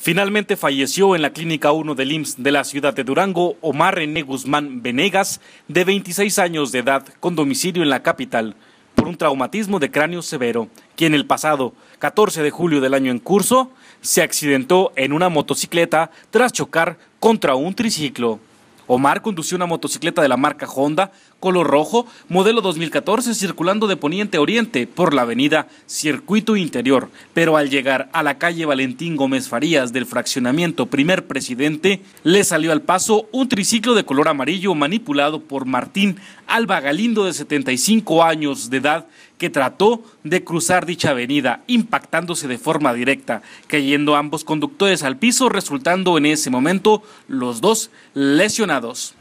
Finalmente falleció en la Clínica 1 del IMSS de la ciudad de Durango Omar René Guzmán Venegas, de 26 años de edad, con domicilio en la capital, por un traumatismo de cráneo severo, quien el pasado 14 de julio del año en curso se accidentó en una motocicleta tras chocar contra un triciclo. Omar conducía una motocicleta de la marca Honda, color rojo, modelo 2014, circulando de poniente a oriente por la avenida Circuito Interior, pero al llegar a la calle Valentín Gómez Farías del fraccionamiento Primer Presidente, le salió al paso un triciclo de color amarillo manipulado por Martín Alba Galindo de 75 años de edad, que trató de cruzar dicha avenida, impactándose de forma directa, cayendo ambos conductores al piso, resultando en ese momento los dos lesionados.